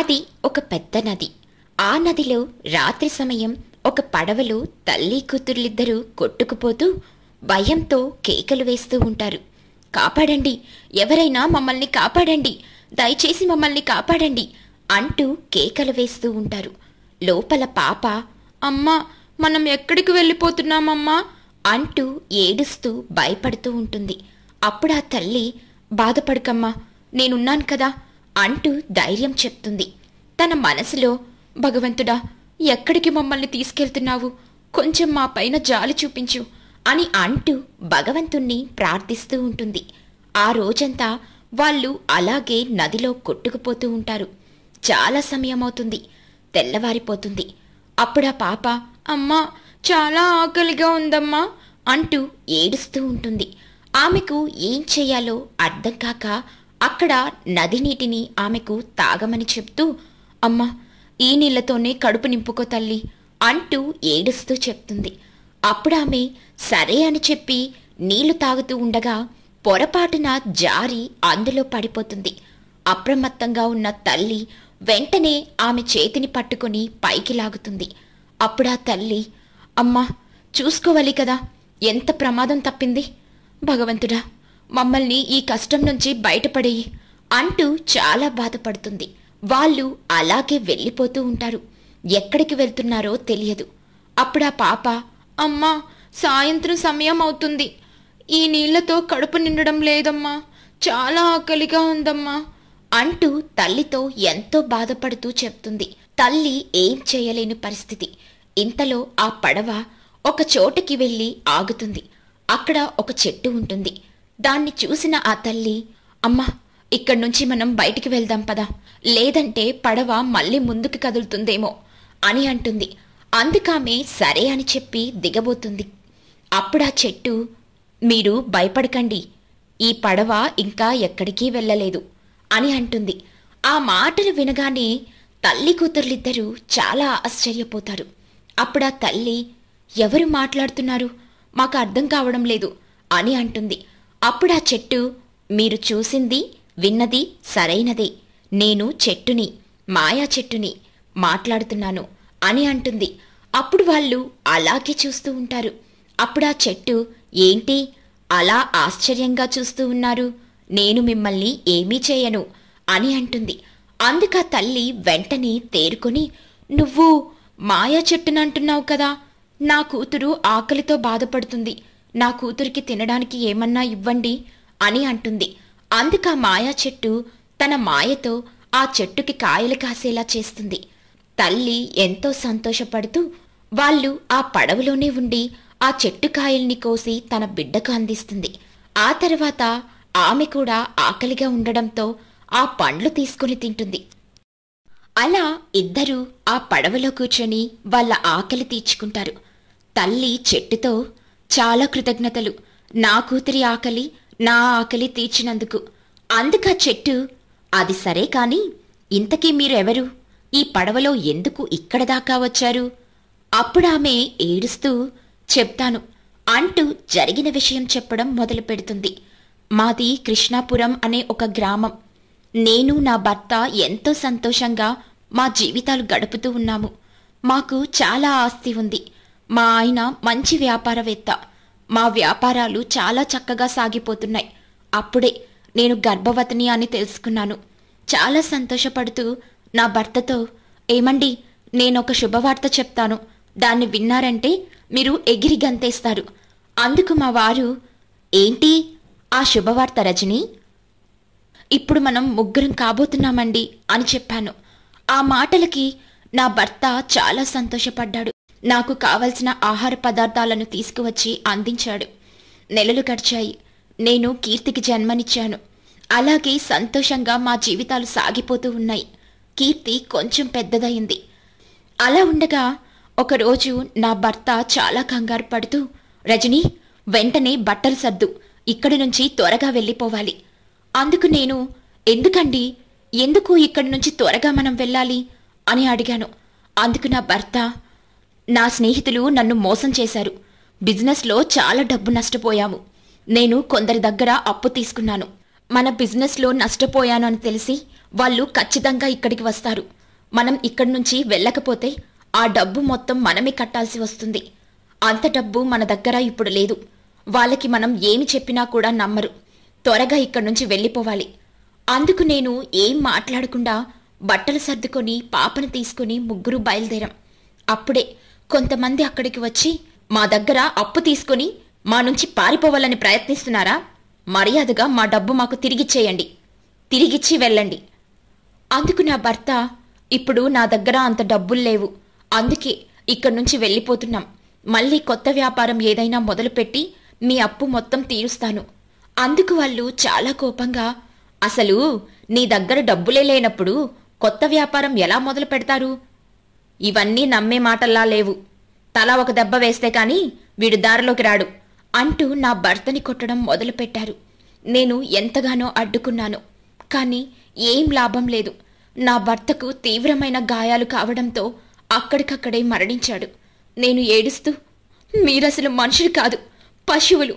అది ఒక పెద్ద నది ఆ నదిలో రాత్రి సమయం ఒక పడవలో తల్లి కూతుర్లిద్దరూ కొట్టుకుపోతూ భయంతో కేకలు వేస్తూ ఉంటారు కాపాడండి ఎవరైనా మమ్మల్ని కాపాడండి దయచేసి మమ్మల్ని కాపాడండి అంటూ కేకలు వేస్తూ ఉంటారు లోపల పాప అమ్మా మనం ఎక్కడికి వెళ్ళిపోతున్నామమ్మా అంటూ ఏడుస్తూ భయపడుతూ ఉంటుంది అప్పుడు ఆ తల్లి బాధపడకమ్మా నేనున్నాను కదా అంటూ ధైర్యం చెప్తుంది తన మనసులో భగవంతుడా ఎక్కడికి మమ్మల్ని తీసుకెళ్తున్నావు కొంచెం మా పైన జాలి చూపించు అని అంటూ భగవంతుణ్ణి ప్రార్థిస్తూ ఉంటుంది ఆ రోజంతా వాళ్ళు అలాగే నదిలో కొట్టుకుపోతూ ఉంటారు చాలా సమయం అవుతుంది తెల్లవారిపోతుంది అప్పుడా పాప అమ్మా చాలా ఆకలిగా ఉందమ్మా అంటూ ఏడుస్తూ ఉంటుంది ఆమెకు ఏం చేయాలో అర్థం కాక అక్కడ నది నీటిని ఆమెకు తాగమని చెప్తూ అమ్మ ఈ నీళ్లతోనే కడుపు నింపుకో తల్లి అంటూ ఏడుస్తూ చెప్తుంది అప్పుడు ఆమె సరే అని చెప్పి నీళ్లు తాగుతూ ఉండగా పొరపాటున జారి అందులో పడిపోతుంది అప్రమత్తంగా ఉన్న తల్లి వెంటనే ఆమె చేతిని పట్టుకుని పైకి లాగుతుంది అప్పుడా తల్లి అమ్మా చూసుకోవాలి కదా ఎంత ప్రమాదం తప్పింది భగవంతుడా మమ్మల్ని ఈ కష్టం నుంచి బయటపడేయి అంటూ చాలా బాధపడుతుంది వాళ్ళు అలాగే వెళ్ళిపోతూ ఉంటారు ఎక్కడికి వెళ్తున్నారో తెలియదు అప్పుడా పాప అమ్మా సాయంత్రం సమయం అవుతుంది ఈ నీళ్లతో కడుపు నిండడం లేదమ్మా చాలా ఆకలిగా ఉందమ్మా అంటూ తల్లితో ఎంతో బాధపడుతూ చెప్తుంది తల్లి ఏం చేయలేని పరిస్థితి ఇంతలో ఆ పడవ ఒక చోటకి వెళ్ళి ఆగుతుంది అక్కడ ఒక చెట్టు ఉంటుంది దాన్ని చూసిన ఆ తల్లి అమ్మా ఇక్కడి నుంచి మనం బయటికి వెళ్దాం పదా లేదంటే పడవ మళ్ళీ ముందుకు కదులుతుందేమో అని అంటుంది అందుకామె సరే అని చెప్పి దిగబోతుంది అప్పుడా చెట్టు మీరు భయపడకండి ఈ పడవ ఇంకా ఎక్కడికీ వెళ్ళలేదు అని అంటుంది ఆ మాటలు వినగానే తల్లి కూతురులిద్దరూ చాలా ఆశ్చర్యపోతారు అప్పుడా తల్లి ఎవరు మాట్లాడుతున్నారు మాకు అర్థం కావడం లేదు అని అంటుంది అప్పుడా చెట్టు మీరు చూసింది విన్నది సరైనదే నేను చెట్టుని మాయా చెట్టుని మాట్లాడుతున్నాను అని అంటుంది అప్పుడు వాళ్ళు అలాగే చూస్తూ ఉంటారు అప్పుడా చెట్టు ఏంటి అలా ఆశ్చర్యంగా చూస్తూ ఉన్నారు నేను మిమ్మల్ని ఏమీ చేయను అని అంటుంది అందుక తల్లి వెంటనే తేరుకొని నువ్వు మాయా చెట్టునంటున్నావు కదా నా కూతురు ఆకలితో బాధపడుతుంది నా కూతురికి తినడానికి ఏమన్నా ఇవ్వండి అని అంటుంది అందుక మాయా చెట్టు తన మాయతో ఆ చెట్టుకి కాయలు కాసేలా చేస్తుంది తల్లి ఎంతో సంతోషపడుతూ వాళ్ళు ఆ పడవలోనే ఉండి ఆ చెట్టు కాయల్ని కోసి తన బిడ్డకు అందిస్తుంది ఆ తర్వాత ఆమె కూడా ఆకలిగా ఉండడంతో ఆ పండ్లు తీసుకుని తింటుంది అలా ఇద్దరూ ఆ పడవలో కూర్చొని వాళ్ళ ఆకలి తీర్చుకుంటారు తల్లి చెట్టుతో చాలా కృతజ్ఞతలు నా కూతురి ఆకలి నా ఆకలి తీర్చినందుకు అందుక చెట్టు అది సరే కాని ఇంతకీ మీరెవరు ఈ పడవలో ఎందుకు ఇక్కడ దాకా వచ్చారు అప్పుడామె ఏడుస్తూ చెప్తాను అంటూ జరిగిన విషయం చెప్పడం మొదలు పెడుతుంది మాది కృష్ణాపురం అనే ఒక గ్రామం నేను నా భర్త ఎంతో సంతోషంగా మా జీవితాలు గడుపుతూ ఉన్నాము మాకు చాలా ఆస్తి ఉంది మా ఆయన మంచి వ్యాపారవేత్త మా వ్యాపారాలు చాలా చక్కగా సాగిపోతున్నాయి అప్పుడే నేను గర్భవతిని అని తెలుసుకున్నాను చాలా సంతోషపడుతూ నా భర్తతో ఏమండి నేనొక శుభవార్త చెప్తాను దాన్ని విన్నారంటే మీరు ఎగిరి గంతేస్తారు అందుకు మా వారు ఏంటి ఆ శుభవార్త రజని ఇప్పుడు మనం ముగ్గురం కాబోతున్నామండి అని చెప్పాను ఆ మాటలకి నా భర్త చాలా సంతోషపడ్డాడు నాకు కావలసిన ఆహార పదార్థాలను తీసుకువచ్చి అందించాడు నెలలు గడిచాయి నేను కీర్తికి జన్మనిచ్చాను అలాగే సంతోషంగా మా జీవితాలు సాగిపోతూ ఉన్నాయి కీర్తి కొంచెం పెద్దదయింది అలా ఉండగా ఒకరోజు నా భర్త చాలా కంగారు పడుతూ రజని వెంటనే బట్టలు సర్దు ఇక్కడి నుంచి త్వరగా వెళ్ళిపోవాలి అందుకు నేను ఎందుకండి ఎందుకు ఇక్కడి నుంచి త్వరగా మనం వెళ్ళాలి అని అడిగాను అందుకు నా భర్త నా స్నేహితులు నన్ను మోసం చేశారు బిజినెస్లో చాలా డబ్బు నష్టపోయాము నేను కొందరి దగ్గర అప్పు తీసుకున్నాను మన బిజినెస్లో నష్టపోయాను అని తెలిసి వాళ్ళు ఖచ్చితంగా ఇక్కడికి వస్తారు మనం ఇక్కడి నుంచి వెళ్ళకపోతే ఆ డబ్బు మొత్తం మనమే కట్టాల్సి వస్తుంది అంత డబ్బు మన దగ్గర ఇప్పుడు లేదు వాళ్ళకి మనం ఏమి చెప్పినా కూడా నమ్మరు త్వరగా ఇక్కడి నుంచి వెళ్ళిపోవాలి అందుకు నేను ఏం మాట్లాడకుండా బట్టలు సర్దుకొని పాపను తీసుకుని ముగ్గురు బయలుదేరాం అప్పుడే కొంతమంది అక్కడికి వచ్చి మా దగ్గర అప్పు తీసుకుని మా నుంచి పారిపోవాలని ప్రయత్నిస్తున్నారా మర్యాదగా మా డబ్బు మాకు తిరిగిచ్చేయండి తిరిగిచ్చి వెళ్ళండి అందుకు నా భర్త ఇప్పుడు నా దగ్గర అంత డబ్బులు లేవు అందుకే ఇక్కడి నుంచి వెళ్ళిపోతున్నాం మళ్ళీ కొత్త వ్యాపారం ఏదైనా మొదలుపెట్టి మీ అప్పు మొత్తం తీరుస్తాను అందుకు వాళ్ళు చాలా కోపంగా అసలు నీ దగ్గర డబ్బులే లేనప్పుడు కొత్త వ్యాపారం ఎలా మొదలు పెడతారు ఇవన్నీ నమ్మే మాటల్లా లేవు తల ఒక దెబ్బ వేస్తే కానీ వీడు దారిలోకి రాడు అంటూ నా భర్తని కొట్టడం మొదలుపెట్టారు నేను ఎంతగానో అడ్డుకున్నాను కానీ ఏం లాభం లేదు నా భర్తకు తీవ్రమైన గాయాలు కావడంతో అక్కడికక్కడే మరణించాడు నేను ఏడుస్తూ మీరసలు మనుషులు కాదు పశువులు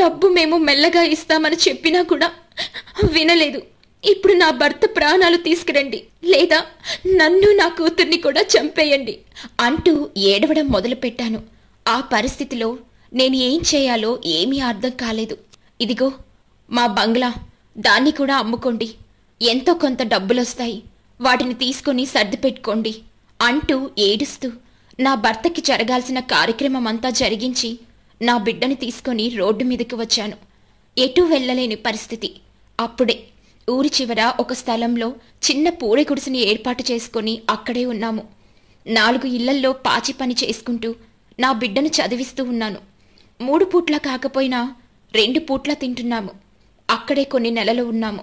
డబ్బు మేము మెల్లగా ఇస్తామని చెప్పినా కూడా వినలేదు ఇప్పుడు నా భర్త ప్రాణాలు తీసుకురండి లేదా నన్ను నా కూతుర్ని కూడా చంపేయండి అంటూ ఏడవడం మొదలుపెట్టాను ఆ పరిస్థితిలో నేను ఏం చేయాలో ఏమీ అర్థం కాలేదు ఇదిగో మా బంగ్లా దాన్ని కూడా అమ్ముకోండి ఎంతో కొంత డబ్బులొస్తాయి వాటిని తీసుకొని సర్దిపెట్టుకోండి అంటూ ఏడుస్తూ నా భర్తకి జరగాల్సిన కార్యక్రమం అంతా జరిగించి నా బిడ్డని తీసుకొని రోడ్డు మీదకి వచ్చాను ఎటూ వెళ్ళలేని పరిస్థితి అప్పుడే ఊరి చివర ఒక స్థలంలో చిన్న పూడె గుడిసిని ఏర్పాటు చేసుకుని అక్కడే ఉన్నాము నాలుగు ఇళ్లల్లో పాచి పని చేసుకుంటూ నా బిడ్డను చదివిస్తూ ఉన్నాను మూడు పూట్ల కాకపోయినా రెండు పూట్ల తింటున్నాము అక్కడే కొన్ని నెలలు ఉన్నాము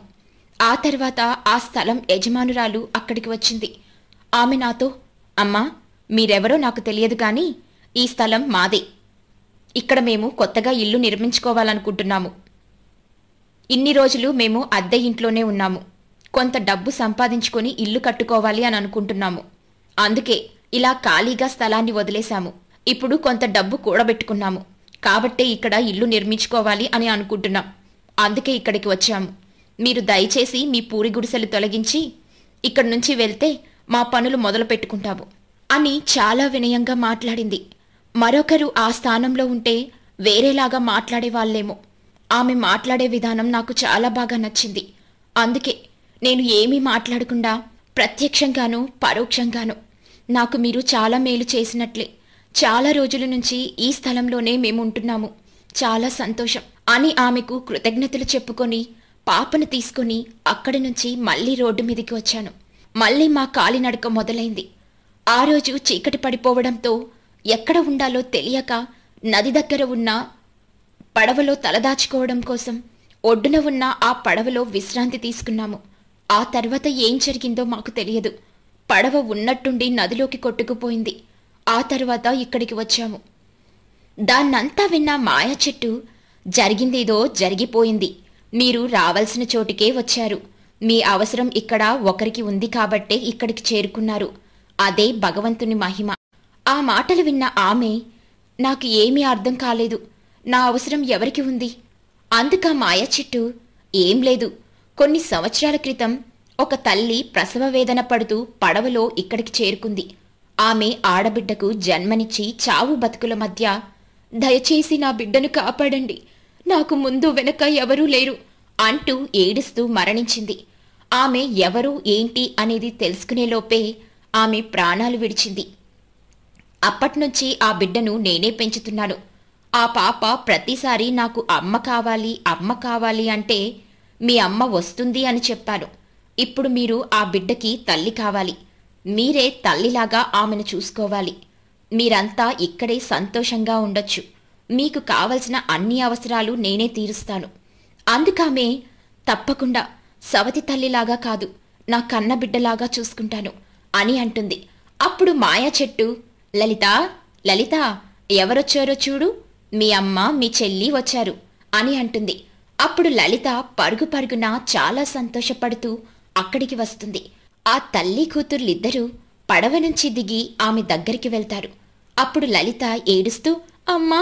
ఆ తర్వాత ఆ స్థలం యజమానురాలు అక్కడికి వచ్చింది ఆమె నాతో అమ్మా మీరెవరో నాకు తెలియదు కానీ ఈ స్థలం మాదే ఇక్కడ మేము కొత్తగా ఇల్లు నిర్మించుకోవాలనుకుంటున్నాము ఇన్ని రోజులు మేము అద్దె ఇంట్లోనే ఉన్నాము కొంత డబ్బు సంపాదించుకొని ఇల్లు కట్టుకోవాలి అని అనుకుంటున్నాము అందుకే ఇలా ఖాళీగా స్థలాన్ని వదిలేశాము ఇప్పుడు కొంత డబ్బు కూడబెట్టుకున్నాము కాబట్టే ఇక్కడ ఇల్లు నిర్మించుకోవాలి అని అనుకుంటున్నాం అందుకే ఇక్కడికి వచ్చాము మీరు దయచేసి మీ పూరి గుడిసెలు తొలగించి ఇక్కడి నుంచి వెళ్తే మా పనులు మొదలు పెట్టుకుంటాము అని చాలా వినయంగా మాట్లాడింది మరొకరు ఆ స్థానంలో ఉంటే వేరేలాగా మాట్లాడేవాళ్లేమో ఆమె మాట్లాడే విధానం నాకు చాలా బాగా నచ్చింది అందుకే నేను ఏమీ మాట్లాడకుండా ప్రత్యక్షంగాను పరోక్షంగాను నాకు మీరు చాలా మేలు చేసినట్లే చాలా రోజుల నుంచి ఈ స్థలంలోనే మేముంటున్నాము చాలా సంతోషం అని ఆమెకు కృతజ్ఞతలు చెప్పుకొని పాపను తీసుకుని అక్కడి నుంచి మళ్ళీ రోడ్డు మీదికి వచ్చాను మళ్ళీ మా కాలినడక మొదలైంది ఆ రోజు చీకటి పడిపోవడంతో ఎక్కడ ఉండాలో తెలియక నది దగ్గర ఉన్న పడవలో తలదాచుకోవడం కోసం ఒడ్డున ఉన్న ఆ పడవలో విశ్రాంతి తీసుకున్నాము ఆ తర్వాత ఏం జరిగిందో మాకు తెలియదు పడవ ఉన్నట్టుండి నదిలోకి కొట్టుకుపోయింది ఆ తర్వాత ఇక్కడికి వచ్చాము దాన్నంతా విన్న మాయా చెట్టు జరిగిందేదో జరిగిపోయింది మీరు రావాల్సిన చోటికే వచ్చారు మీ అవసరం ఇక్కడ ఒకరికి ఉంది కాబట్టే ఇక్కడికి చేరుకున్నారు అదే భగవంతుని మహిమ ఆ మాటలు విన్న ఆమె నాకు ఏమీ అర్థం కాలేదు నా అవసరం ఎవరికి ఉంది అందుక మాయ చెట్టు ఏం లేదు కొన్ని సంవత్సరాల క్రితం ఒక తల్లి ప్రసవ వేదన పడుతూ పడవలో ఇక్కడికి చేరుకుంది ఆమె ఆడబిడ్డకు జన్మనిచ్చి చావు బతుకుల మధ్య దయచేసి నా బిడ్డను కాపాడండి నాకు ముందు వెనక ఎవరూ లేరు అంటూ ఏడుస్తూ మరణించింది ఆమె ఎవరు ఏంటి అనేది తెలుసుకునేలోపే ఆమె ప్రాణాలు విడిచింది అప్పట్నుంచి ఆ బిడ్డను నేనే పెంచుతున్నాను ఆ పాప ప్రతిసారి నాకు అమ్మ కావాలి అమ్మ కావాలి అంటే మీ అమ్మ వస్తుంది అని చెప్పాను ఇప్పుడు మీరు ఆ బిడ్డకి తల్లి కావాలి మీరే తల్లిలాగా ఆమెను చూసుకోవాలి మీరంతా ఇక్కడే సంతోషంగా ఉండొచ్చు మీకు కావలసిన అన్ని అవసరాలు నేనే తీరుస్తాను అందుకామె తప్పకుండా సవతి తల్లిలాగా కాదు నా కన్న బిడ్డలాగా చూసుకుంటాను అని అంటుంది అప్పుడు మాయా చెట్టు లలిత లలిత ఎవరొచ్చారో చూడు మీ అమ్మ మీ చెల్లి వచ్చారు అని అంటుంది అప్పుడు లలిత పరుగు పరుగున చాలా సంతోషపడుతూ అక్కడికి వస్తుంది ఆ తల్లి కూతుర్లిద్దరూ పడవ నుంచి దిగి ఆమె దగ్గరికి వెళ్తారు అప్పుడు లలిత ఏడుస్తూ అమ్మా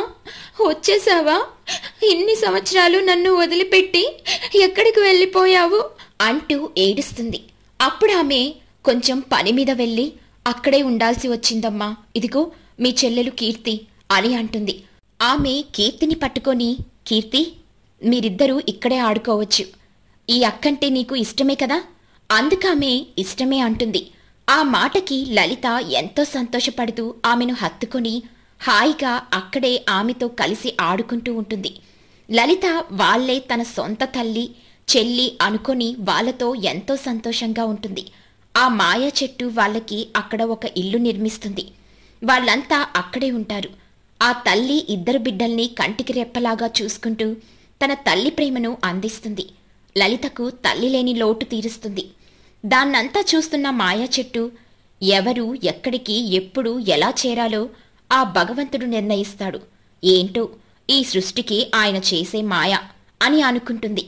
వచ్చేసావా ఇన్ని సంవత్సరాలు నన్ను వదిలిపెట్టి ఎక్కడికి వెళ్ళిపోయావు అంటూ ఏడుస్తుంది అప్పుడు ఆమె కొంచెం పని మీద వెళ్ళి అక్కడే ఉండాల్సి వచ్చిందమ్మా ఇదిగో మీ చెల్లెలు కీర్తి అని అంటుంది ఆమె కీర్తిని పట్టుకొని కీర్తి మీరిద్దరూ ఇక్కడే ఆడుకోవచ్చు ఈ అక్కంటే నీకు ఇష్టమే కదా అందుకామె ఇష్టమే అంటుంది ఆ మాటకి లలిత ఎంతో సంతోషపడుతూ ఆమెను హత్తుకొని హాయిగా అక్కడే ఆమెతో కలిసి ఆడుకుంటూ ఉంటుంది లలిత వాళ్లే తన సొంత తల్లి చెల్లి అనుకొని వాళ్లతో ఎంతో సంతోషంగా ఉంటుంది ఆ మాయా చెట్టు వాళ్ళకి అక్కడ ఒక ఇల్లు నిర్మిస్తుంది వాళ్ళంతా అక్కడే ఉంటారు ఆ తల్లి ఇద్దరు బిడ్డల్ని కంటికి రెప్పలాగా చూసుకుంటూ తన తల్లి ప్రేమను అందిస్తుంది లలితకు తల్లి లేని లోటు తీరుస్తుంది దాన్నంతా చూస్తున్న మాయా చెట్టు ఎవరు ఎక్కడికి ఎప్పుడు ఎలా చేరాలో ఆ భగవంతుడు నిర్ణయిస్తాడు ఏంటో ఈ సృష్టికి ఆయన చేసే మాయ అని అనుకుంటుంది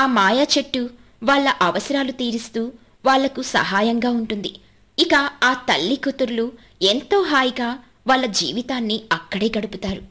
ఆ మాయా చెట్టు వాళ్ళ అవసరాలు తీరుస్తూ వాళ్లకు సహాయంగా ఉంటుంది ఇక ఆ తల్లి కూతుర్లు ఎంతో హాయిగా వాళ్ళ జీవితాన్ని అక్కడే గడుపుతారు